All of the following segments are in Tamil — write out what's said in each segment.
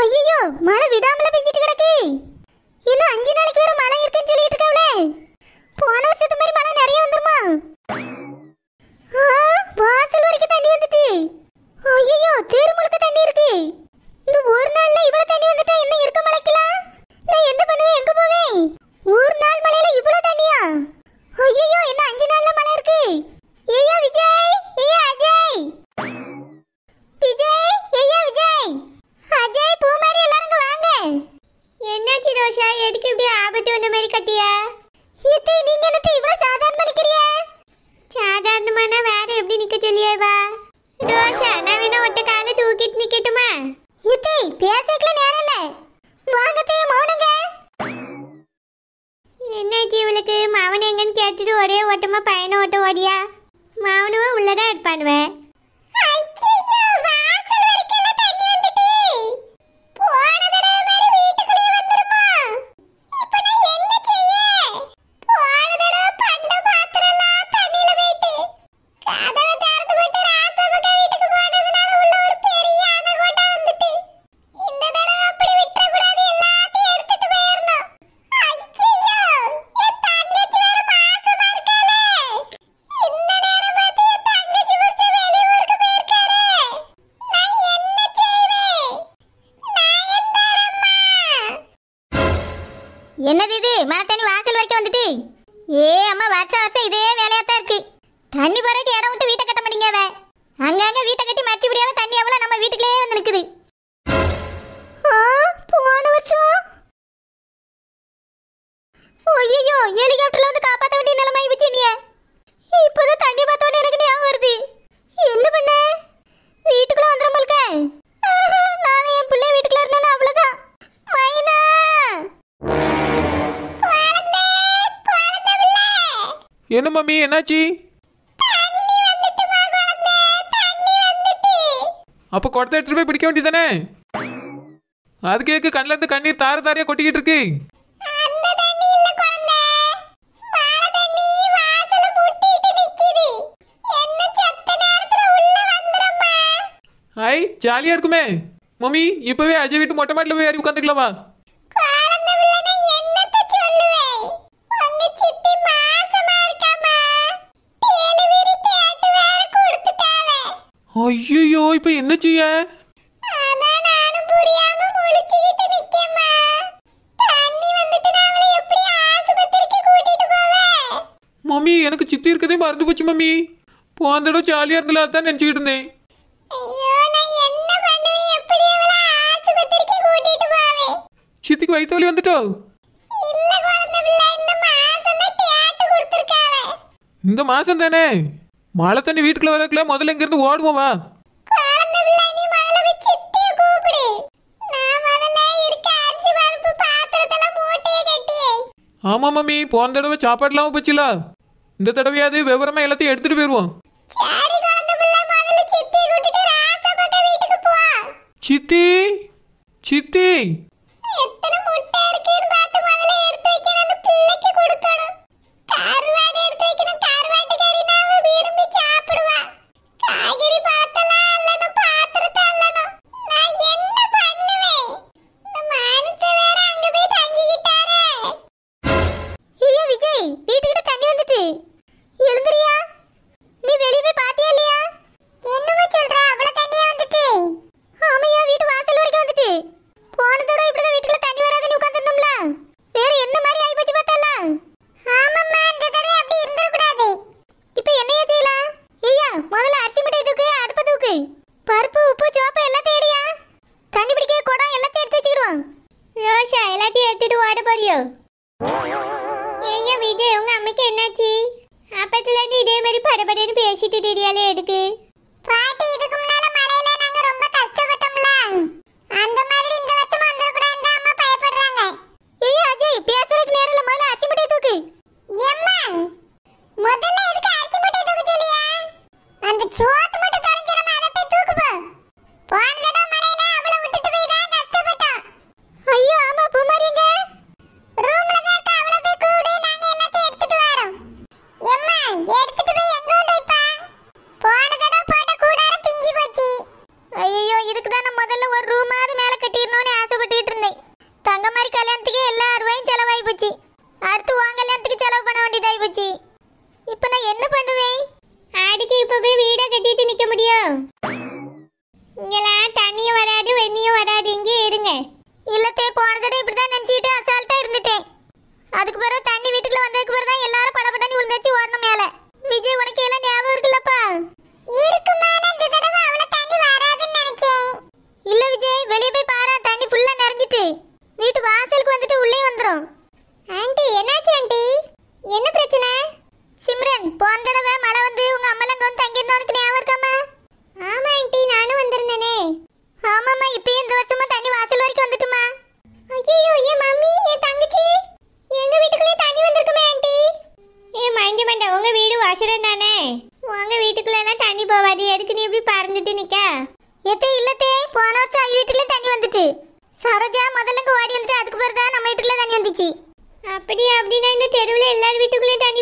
ஐயோ மழை விடாமல பெஞ்சிட்டு கிடக்கு இன்னும் அஞ்சு நாளைக்கு வேற மழை இருக்குன்னு சொல்லிட்டு இருக்கவளே போன வருஷத்து மாதிரி மழை நிறைய வந்துருமா வாசல் வரைக்கும் தண்ணி வந்துட்டு ஐயோ தேரு முழுக்க தண்ணி இருக்கு இந்த ஒரு நாள்ல இவ்வளவு தண்ணி வந்துட்டா என்ன இருக்க மழைக்கலாம் நான் என்ன பண்ணுவேன் எங்க போவேன் ஒரு நாள் மழை வச்சுட்டு ஒரே ஓட்டமாக பையனை ஓட்ட ஓடியா மாவனும் உள்ளதான் எடுப்பானுவ என்னது இது மழை தண்ணி வாசல் வரைக்கும் வந்துட்டு ஏ அம்மா வருஷம் வருஷம் இதே வேலையா தான் இருக்கு தண்ணி போறதுக்கு இடம் விட்டு வீட்டை கட்ட மாட்டீங்க அவன் அங்கங்க வீட்டை கட்டி மடிச்சு விடியாம தண்ணி அவ்வளோ நம்ம வீட்டுக்குள்ளேயே வந்து நிற்குது போன வருஷம் ஐயோ ஹெலிகாப்டர்ல வந்து காப்பாற்ற வேண்டிய நிலைமை வச்சு நீ என்ன மம்மி என்னாச்சு அப்போ குடத்தை எடுத்துட்டு போய் பிடிக்க வேண்டியதானே அதுக்கு எதுக்கு கண்ணில் இருந்து கண்ணீர் தார தாரையா கொட்டிக்கிட்டு இருக்கு ஐ ஜாலியா இருக்குமே மம்மி இப்பவே அஜய் வீட்டு மொட்டை மாட்டில் போய் ஏறி உட்காந்துக்கலாமா ஐயோ இப்ப என்ன செய்ய மம்மி எனக்கு சித்தி இருக்கதே மறந்து போச்சு மம்மி போன தடவை ஜாலியா இருந்தல அதான் நினைச்சுக்கிட்டு இருந்தேன் சித்திக்கு வயிற்று வலி வந்துட்டோ இந்த மாசம் தானே மழை தண்ணி வீட்டுக்குள்ள வரக்குள்ள முதல்ல இங்க இருந்து ஓடுவோமா ஆமா மம்மி போன தடவை சாப்பாடுலாம் போச்சுல இந்த தடவையாவது விவரமா எல்லாத்தையும் எடுத்துட்டு போயிருவோம் சித்தி சித்தி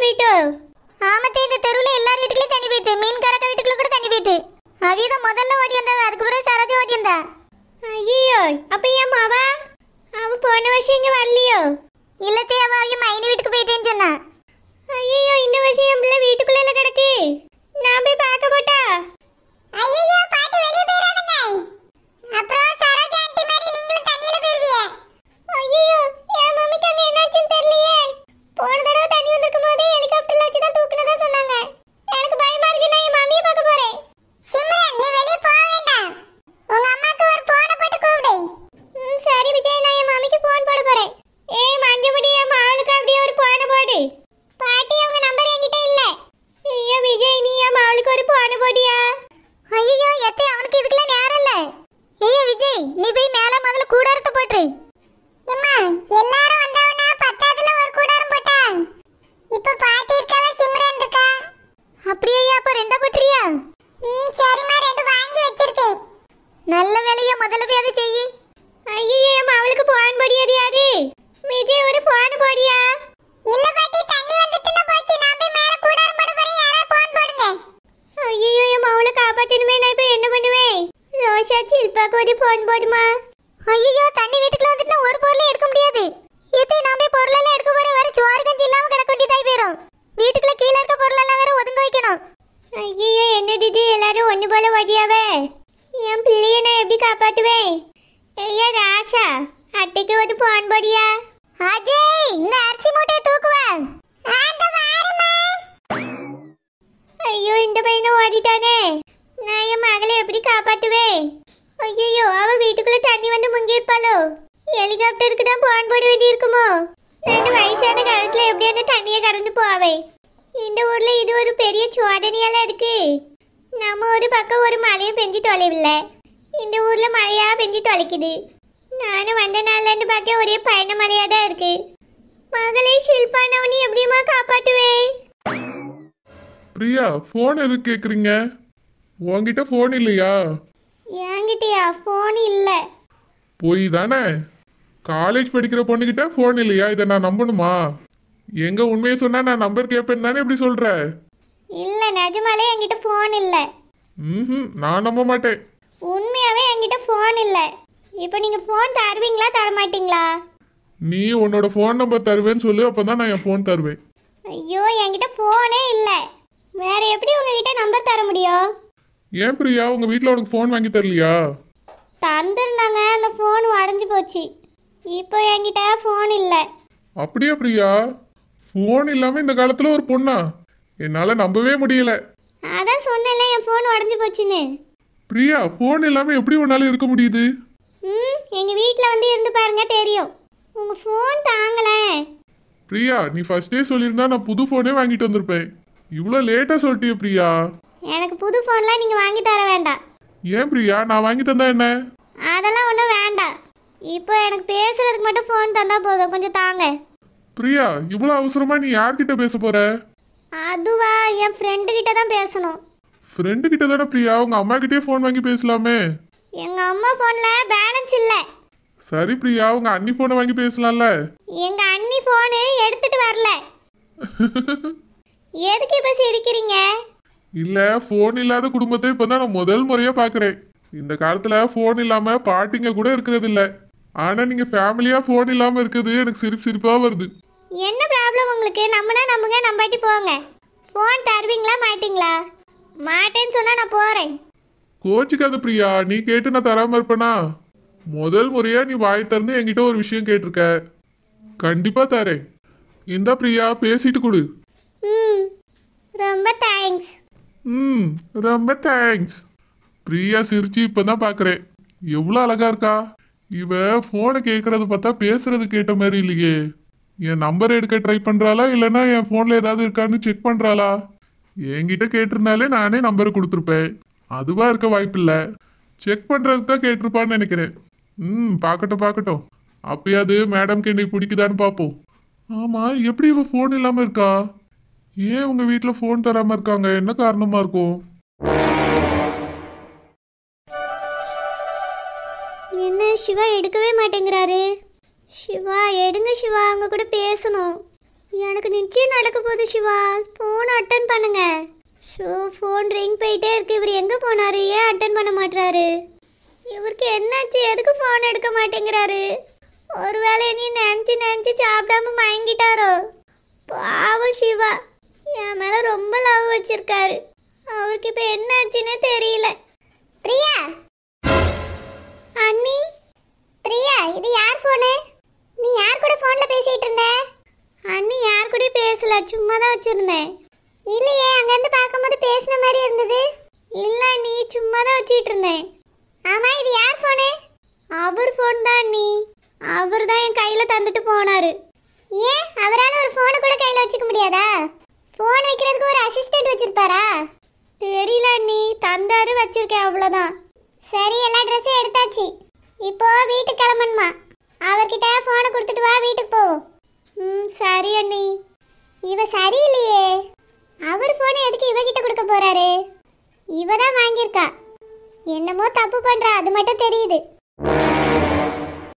தண்ணி போயிட்டு ஆமத்தே இந்த தெருவில் எல்லார் வீட்டுக்குள்ளே தண்ணி போயிட்டு மீன் கறக்க வீட்டுக்குள்ள கூட தண்ணி போயிட்டு அவியதான் முதல்ல ஓடி வந்தா அதுக்கு பிறகு சரோஜா ஓடி வந்தா ஐயோ அப்ப ஏன் மாவா அவ போன வருஷம் இங்க வரலையோ இல்லத்தே அவ அவங்க மைனி வீட்டுக்கு போயிட்டேன்னு சொன்னா ஐயோ இந்த வருஷம் என் பிள்ளை வீட்டுக்குள்ள கிடக்கு நான் போய் பார்க்க போட்டா ஐயோ பாட்டி வெளிய போயிரானுங்க அப்புறம் சரோஜா போட்டியா ஐயோ எத்தை அவனுக்கு இதுக்கெல்லாம் நேரம் இல்ல ஏய் விஜய் நீ போய் மேல முதல்ல கூடாரத்தை போட்டு அம்மா எல்லாரும் வந்தாவனா பத்தாவதுல ஒரு கூடாரம் போட்டா இப்ப பாட்டி இருக்கவ சிம்ரன் இருக்கா அப்படியே அப்ப ரெண்டா போட்டுறியா ம் சரிம்மா ரெண்டு வாங்கி வச்சிருக்கேன் நல்ல வேலையா முதல்ல போய் அதை செய்யி ஐயோ அவளுக்கு போன் பொடியாது விஜய் ஒரு போன் போடியா ஐயோ என்னடி இது எல்லாரும் ஒன்று போல ஓடியாவ என் பிள்ளைய நான் எப்படி காப்பாற்றுவேன் ஐயா ராஷா அத்தைக்கு ஒரு போன் போடியா அஜய் இந்த அரிசி மூட்டையை தூக்குவேன் ஐயோ இந்த பையனை ஓடிட்டானே நான் என் மகளை எப்படி காப்பாற்றுவேன் ஐயோ அவ வீட்டுக்குள்ள தண்ணி வந்து முங்கியிருப்பாளோ ஹெலிகாப்டருக்கு தான் போன் போட வேண்டியிருக்குமோ நான் வயசான காலத்தில் எப்படி அந்த தண்ணியை கறந்து போவேன் இந்த ஊர்ல இது ஒரு பெரிய சோதனையால இருக்கு நம்ம ஒரு பக்கம் ஒரு மலையை பெஞ்சு தொலைவில்ல இந்த ஊர்ல மழையா பெஞ்சு தொலைக்குது நானும் வந்த இருந்து பார்க்க ஒரே பயண மலையா தான் இருக்கு மகளே ஷில்பா நவனி எப்படியுமா காப்பாத்துவே பிரியா போன் எதுக்கு கேக்குறீங்க உங்ககிட்ட ஃபோன் இல்லையா என்கிட்டயா போன் இல்ல போய் தானே காலேஜ் படிக்கிற பொண்ணுகிட்ட ஃபோன் இல்லையா இதை நான் நம்பணுமா எங்க உண்மையை சொன்னா நான் நம்பர் கேட்பேன் தானே எப்படி சொல்ற இல்ல நிஜமாலே என்கிட்ட ஃபோன் இல்ல ம் நான் நம்ப மாட்டேன் உண்மையாவே என்கிட்ட ஃபோன் இல்ல இப்போ நீங்க ஃபோன் தருவீங்களா தர மாட்டீங்களா நீ உன்னோட ஃபோன் நம்பர் தருவேன்னு சொல்லு அப்பதான் நான் என் ஃபோன் தருவேன் ஐயோ என்கிட்ட ஃபோனே இல்ல வேற எப்படி உங்ககிட்ட நம்பர் தர முடியும் ஏன் பிரியா உங்க வீட்ல உனக்கு ஃபோன் வாங்கி தரலையா தந்துருந்தாங்க அந்த ஃபோன் உடஞ்சி போச்சு இப்போ என்கிட்ட ஃபோன் இல்லை அப்படியா பிரியா ஃபோன் இல்லாம இந்த காலத்துல ஒரு பொண்ணா என்னால நம்பவே முடியல அதான் சொன்னல என் ஃபோன் உடைஞ்சு போச்சுன்னு பிரியா ஃபோன் இல்லாம எப்படி உன்னால இருக்க முடியுது ம் எங்க வீட்ல வந்து இருந்து பாருங்க தெரியும் உங்க ஃபோன் தாங்கல பிரியா நீ ஃபர்ஸ்டே சொல்லியிருந்தா நான் புது ஃபோனே வாங்கிட்டு வந்திருப்பேன் இவ்வளோ லேட்டாக சொல்லிட்டிய பிரியா எனக்கு புது ஃபோன்லாம் நீங்க வாங்கி தர வேண்டாம் ஏன் பிரியா நான் வாங்கி தந்தா என்ன அதெல்லாம் ஒன்றும் வேண்டாம் இப்போ எனக்கு பேசுறதுக்கு மட்டும் ஃபோன் தந்தா போதும் கொஞ்சம் தாங்க பிரியா இவ்வளோ அவசரமா நீ யார்கிட்ட பேச போற அதுவா என் ஃப்ரெண்டு கிட்ட தான் பேசணும் ஃப்ரெண்ட் கிட்ட தானே பிரியா உங்க அம்மா கிட்டே ஃபோன் வாங்கி பேசலாமே எங்க அம்மா போன்ல பேலன்ஸ் இல்ல சரி பிரியா உங்க அண்ணி ஃபோனை வாங்கி பேசலாம்ல எங்க அண்ணி போன் எடுத்துட்டு வரல எதுக்கு இப்ப சிரிக்கிறீங்க இல்ல ஃபோன் இல்லாத குடும்பத்தை இப்பதான் நான் முதல் முறையா பாக்குறேன் இந்த காலத்துல ஃபோன் இல்லாம பாட்டிங்க கூட இருக்கிறது இல்ல ஆனா நீங்க ஃபேமிலியா ஃபோன் இல்லாம இருக்குது எனக்கு சிரிப்பு சிரிப்பா வருது என்ன ப்ராப்ளம் உங்களுக்கு நம்மனா நம்புங்க நம்பாட்டி போங்க ஃபோன் தருவீங்களா மாட்டீங்களா மாட்டேன்னு சொன்னால் நான் போகிறேன் கோச்சிக்காத பிரியா நீ கேட்டு நான் தராம இருப்பனா முதல் முறையா நீ வாய் திறந்து என்கிட்ட ஒரு விஷயம் கேட்டிருக்க கண்டிப்பா தரேன் இந்த பிரியா பேசிட்டு கொடு ரொம்ப தேங்க்ஸ் ம் ரொம்ப தேங்க்ஸ் பிரியா சிரிச்சு இப்பதான் பாக்குறேன் எவ்வளவு அழகா இருக்கா இவ போனை கேக்குறது பார்த்தா பேசுறது கேட்ட மாதிரி இல்லையே என் நம்பர் எடுக்க ட்ரை பண்ணுறாளா இல்லைன்னா என் ஃபோனில் ஏதாவது இருக்கான்னு செக் பண்ணுறாளா என்கிட்ட கேட்டிருந்தாலே நானே நம்பர் கொடுத்துருப்பேன் அதுவாக இருக்க வாய்ப்பில்லை செக் பண்ணுறதுக்கு தான் கேட்டிருப்பான்னு நினைக்கிறேன் ம் பார்க்கட்டும் பார்க்கட்டும் அப்பயாவது மேடம்க்கு என்னை பிடிக்குதான்னு பார்ப்போம் ஆமாம் எப்படி இவ ஃபோன் இல்லாமல் இருக்கா ஏன் உங்கள் வீட்டில் ஃபோன் தராமல் இருக்காங்க என்ன காரணமாக இருக்கும் என்ன சிவா எடுக்கவே மாட்டேங்கிறாரு சிவா எடுங்க சிவா அவங்க கூட பேசணும் எனக்கு நிச்சயம் நடக்க போகுது சிவா ஃபோன் அட்டன் பண்ணுங்க ஷோ ஃபோன் ரிங் போயிட்டே இருக்கு இவர் எங்கே போனாரு ஏன் அட்டன் பண்ண மாட்டாரு இவருக்கு என்னாச்சு எதுக்கு ஃபோன் எடுக்க மாட்டேங்கிறாரு ஒருவேளை நீ நினச்சி நினச்சி சாப்பிடாம மயங்கிட்டாரோ பாவம் சிவா என் மேலே ரொம்ப லவ் வச்சிருக்காரு அவருக்கு இப்போ என்னாச்சுன்னே தெரியல பிரியா அண்ணி பிரியா இது யார் ஃபோனு சும்மா தான் வச்சிருந்தேன் இல்லையே அங்கேருந்து பார்க்கும்போது பேசின மாதிரி இருந்தது இல்லை நீ சும்மா தான் வச்சிட்டு இருந்தேன் ஆமா இது யார் ஃபோனு அவர் ஃபோன் தான் நீ அவர் தான் என் கையில் தந்துட்டு போனாரு ஏன் அவரால் ஒரு ஃபோனை கூட கையில் வச்சுக்க முடியாதா ஃபோன் வைக்கிறதுக்கு ஒரு அசிஸ்டன்ட் வச்சிருப்பாரா தெரியல நீ தந்தாரு வச்சிருக்கேன் அவ்வளோதான் சரி எல்லா ட்ரெஸ்ஸும் எடுத்தாச்சு இப்போ வீட்டுக்கு கிளம்பணுமா அவர்கிட்ட ஃபோனை கொடுத்துட்டு வா வீட்டுக்கு போ ம் சரி அண்ணி இவ சரியில்லையே அவர் போனை எதுக்கு இவகிட்ட கொடுக்க போறாரு இவ தான் வாங்கியிருக்கா என்னமோ தப்பு பண்றா அது மட்டும் தெரியுது